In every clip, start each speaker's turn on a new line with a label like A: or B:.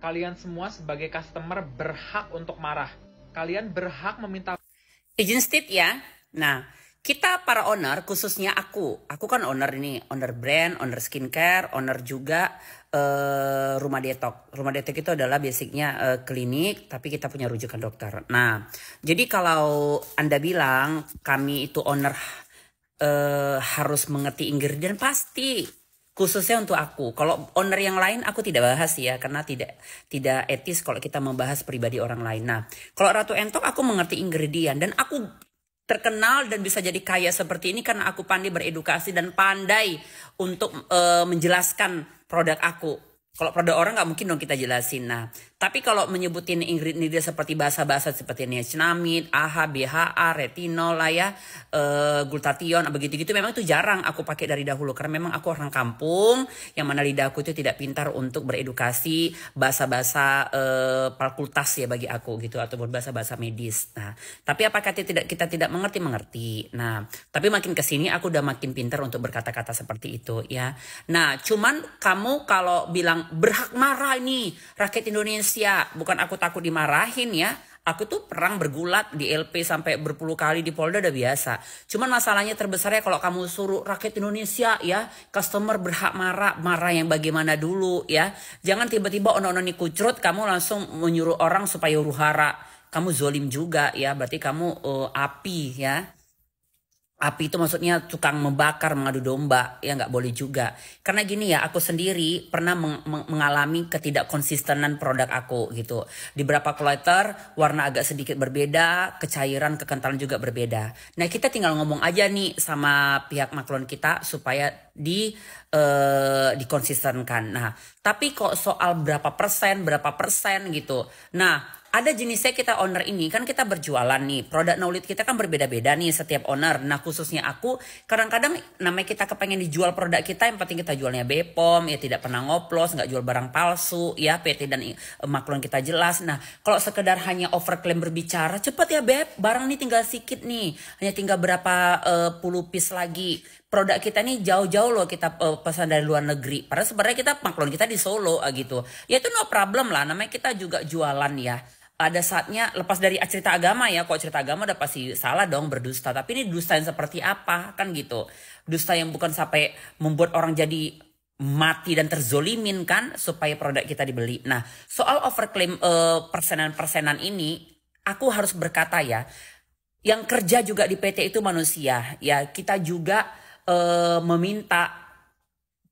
A: Kalian semua sebagai customer berhak untuk marah. Kalian berhak meminta izin state ya. Nah, kita para owner khususnya aku aku kan owner ini owner brand owner skincare owner juga uh, rumah detok rumah detok itu adalah basicnya uh, klinik tapi kita punya rujukan dokter nah jadi kalau anda bilang kami itu owner uh, harus mengerti Inggris pasti khususnya untuk aku. Kalau owner yang lain aku tidak bahas ya karena tidak tidak etis kalau kita membahas pribadi orang lain. Nah, kalau Ratu Entok aku mengerti ingredient dan aku terkenal dan bisa jadi kaya seperti ini karena aku pandai beredukasi dan pandai untuk uh, menjelaskan produk aku. Kalau produk orang nggak mungkin dong kita jelasin. Nah, tapi kalau menyebutin Ingrid Nida seperti bahasa-bahasa seperti niacinamid, AHA, BHA, retinol lah ya, e, eh, glutathione, begitu-gitu memang itu jarang aku pakai dari dahulu karena memang aku orang kampung yang mana lidah aku itu tidak pintar untuk beredukasi bahasa-bahasa e, fakultas ya bagi aku gitu atau bahasa bahasa medis. Nah, tapi apakah tidak kita tidak mengerti mengerti. Nah, tapi makin ke sini aku udah makin pintar untuk berkata-kata seperti itu ya. Nah, cuman kamu kalau bilang berhak marah ini rakyat Indonesia manusia, bukan aku takut dimarahin ya. Aku tuh perang bergulat di LP sampai berpuluh kali di Polda udah biasa. Cuman masalahnya terbesarnya kalau kamu suruh rakyat Indonesia ya, customer berhak marah, marah yang bagaimana dulu ya. Jangan tiba-tiba ono ono kucrut kamu langsung menyuruh orang supaya huru hara. Kamu zolim juga ya, berarti kamu uh, api ya api itu maksudnya tukang membakar mengadu domba ya nggak boleh juga karena gini ya aku sendiri pernah meng mengalami ketidakkonsistenan produk aku gitu di beberapa collider warna agak sedikit berbeda kecairan kekentalan juga berbeda nah kita tinggal ngomong aja nih sama pihak maklon kita supaya di uh, dikonsistenkan nah tapi kok soal berapa persen berapa persen gitu nah ada jenisnya kita owner ini kan kita berjualan nih produk knowledge kita kan berbeda-beda nih setiap owner nah khususnya aku kadang-kadang namanya kita kepengen dijual produk kita yang penting kita jualnya Bepom ya tidak pernah ngoplos nggak jual barang palsu ya PT dan eh, maklon kita jelas nah kalau sekedar hanya overclaim berbicara cepat ya Beb barang ini tinggal sedikit nih hanya tinggal berapa uh, puluh piece lagi produk kita nih jauh-jauh loh kita eh, pesan dari luar negeri. Padahal sebenarnya kita maklon kita di Solo gitu. Ya itu no problem lah. Namanya kita juga jualan ya ada saatnya lepas dari cerita agama ya kok cerita agama udah pasti salah dong berdusta tapi ini dusta yang seperti apa kan gitu dusta yang bukan sampai membuat orang jadi mati dan terzolimin kan supaya produk kita dibeli nah soal overclaim uh, persenan-persenan ini aku harus berkata ya yang kerja juga di PT itu manusia ya kita juga uh, meminta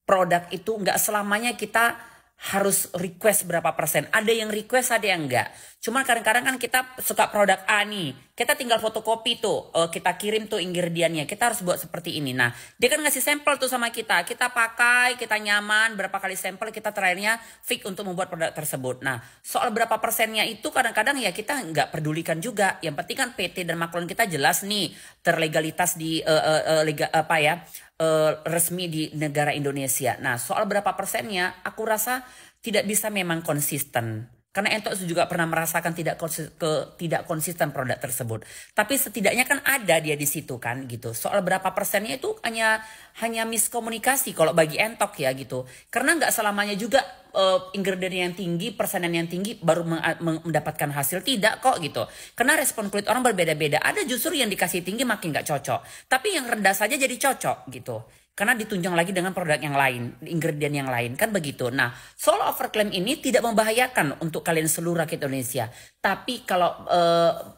A: produk itu nggak selamanya kita harus request berapa persen. Ada yang request, ada yang enggak. Cuma kadang-kadang kan kita suka produk A nih. Kita tinggal fotokopi tuh. Eh, kita kirim tuh ingredientnya. Kita harus buat seperti ini. Nah, dia kan ngasih sampel tuh sama kita. Kita pakai, kita nyaman. Berapa kali sampel kita terakhirnya fix untuk membuat produk tersebut. Nah, soal berapa persennya itu kadang-kadang ya kita nggak pedulikan juga. Yang penting kan PT dan maklon kita jelas nih. Terlegalitas di uh, uh, uh, lega, apa ya uh, resmi di negara Indonesia. Nah, soal berapa persennya, aku rasa tidak bisa memang konsisten. Karena entok juga pernah merasakan tidak konsisten, ke tidak konsisten produk tersebut. Tapi setidaknya kan ada dia di situ kan gitu. Soal berapa persennya itu hanya hanya miskomunikasi kalau bagi entok ya gitu. Karena nggak selamanya juga uh, ingredient yang tinggi, persenan yang tinggi baru mendapatkan hasil tidak kok gitu. Karena respon kulit orang berbeda-beda. Ada justru yang dikasih tinggi makin nggak cocok. Tapi yang rendah saja jadi cocok gitu karena ditunjang lagi dengan produk yang lain, ingredient yang lain, kan begitu. Nah, solo overclaim ini tidak membahayakan untuk kalian seluruh rakyat Indonesia. Tapi kalau e,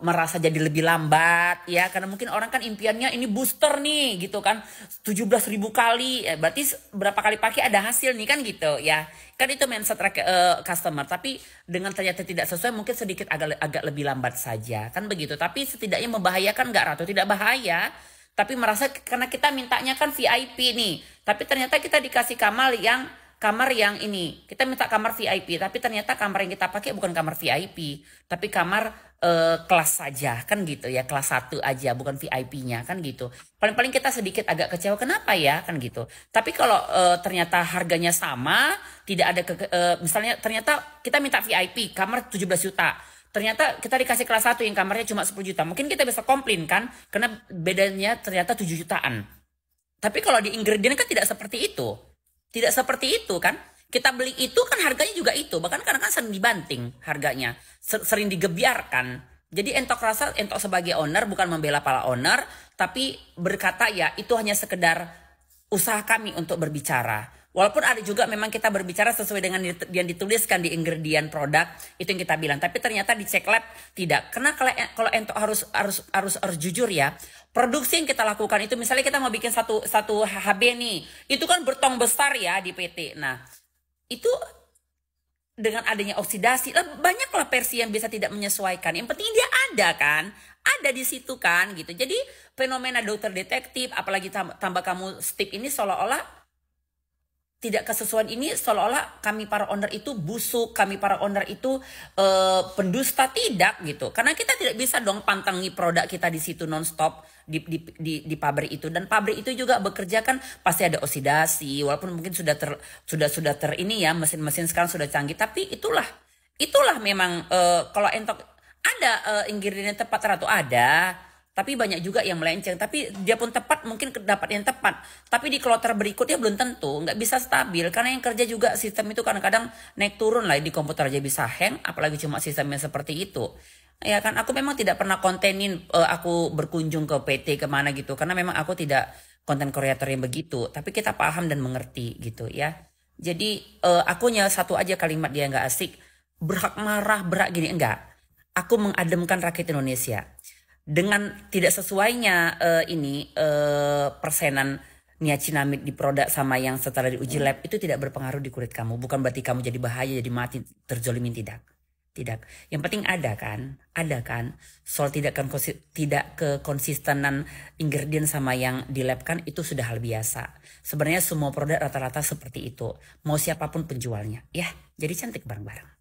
A: merasa jadi lebih lambat, ya karena mungkin orang kan impiannya ini booster nih, gitu kan, 17 ribu kali, eh, berarti berapa kali pakai ada hasil nih kan gitu, ya. Kan itu mindset rakyat, e, customer. Tapi dengan ternyata tidak sesuai, mungkin sedikit agak agak lebih lambat saja, kan begitu. Tapi setidaknya membahayakan nggak Ratu? Tidak bahaya tapi merasa karena kita mintanya kan VIP nih tapi ternyata kita dikasih kamar yang kamar yang ini kita minta kamar VIP tapi ternyata kamar yang kita pakai bukan kamar VIP tapi kamar eh, kelas saja kan gitu ya kelas satu aja bukan VIP-nya kan gitu paling-paling kita sedikit agak kecewa kenapa ya kan gitu tapi kalau eh, ternyata harganya sama tidak ada ke, eh, misalnya ternyata kita minta VIP kamar 17 juta ternyata kita dikasih kelas 1 yang kamarnya cuma 10 juta. Mungkin kita bisa komplain kan karena bedanya ternyata 7 jutaan. Tapi kalau di ingredient kan tidak seperti itu. Tidak seperti itu kan. Kita beli itu kan harganya juga itu. Bahkan kadang kan sering dibanting harganya. Sering digebiarkan. Jadi entok rasa entok sebagai owner bukan membela para owner. Tapi berkata ya itu hanya sekedar usaha kami untuk berbicara Walaupun ada juga memang kita berbicara sesuai dengan yang dituliskan di ingredient produk itu yang kita bilang, tapi ternyata di cek lab tidak. Karena kalau e, kalau ento harus harus harus harus jujur ya, produksi yang kita lakukan itu misalnya kita mau bikin satu satu HB nih, itu kan bertong besar ya di PT. Nah itu dengan adanya oksidasi, lah banyaklah versi yang bisa tidak menyesuaikan. Yang penting dia ada kan, ada di situ kan gitu. Jadi fenomena dokter detektif, apalagi tambah, kamu step ini seolah-olah tidak kesesuaian ini seolah-olah kami para owner itu busuk, kami para owner itu e, pendusta tidak gitu. Karena kita tidak bisa dong pantangi produk kita di situ nonstop di, di di di pabrik itu dan pabrik itu juga bekerja kan pasti ada oksidasi walaupun mungkin sudah ter, sudah sudah ter ini ya mesin-mesin sekarang sudah canggih tapi itulah itulah memang e, kalau entok ada e, eh, ingredient tepat ratu ada tapi banyak juga yang melenceng. Tapi dia pun tepat mungkin dapat yang tepat. Tapi di kloter berikutnya belum tentu. Nggak bisa stabil. Karena yang kerja juga sistem itu kadang-kadang naik turun lah. Di komputer aja bisa hang. Apalagi cuma sistemnya seperti itu ya kan aku memang tidak pernah kontenin uh, aku berkunjung ke PT kemana gitu karena memang aku tidak konten kreator yang begitu tapi kita paham dan mengerti gitu ya jadi uh, eh, aku nyel, satu aja kalimat dia nggak asik berhak marah berak gini enggak aku mengademkan rakyat Indonesia dengan tidak sesuainya uh, ini uh, persenan niacinamid di produk sama yang setelah diuji lab itu tidak berpengaruh di kulit kamu. Bukan berarti kamu jadi bahaya, jadi mati, terzolimin tidak. Tidak. Yang penting ada kan, ada kan. Soal tidak kan tidak kekonsistenan ingredient sama yang di lab kan itu sudah hal biasa. Sebenarnya semua produk rata-rata seperti itu. Mau siapapun penjualnya, ya. Jadi cantik bareng-bareng.